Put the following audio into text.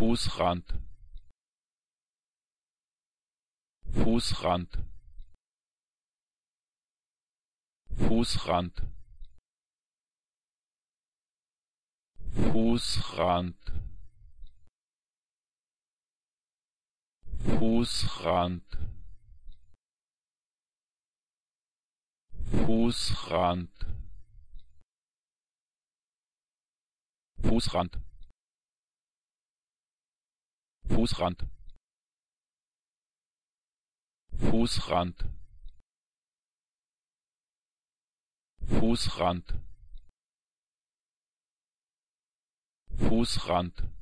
Fußrand Fußrand Fußrand Fußrand Fußrand Fußrand Fußrand Fußrand Fußrand Fußrand Fußrand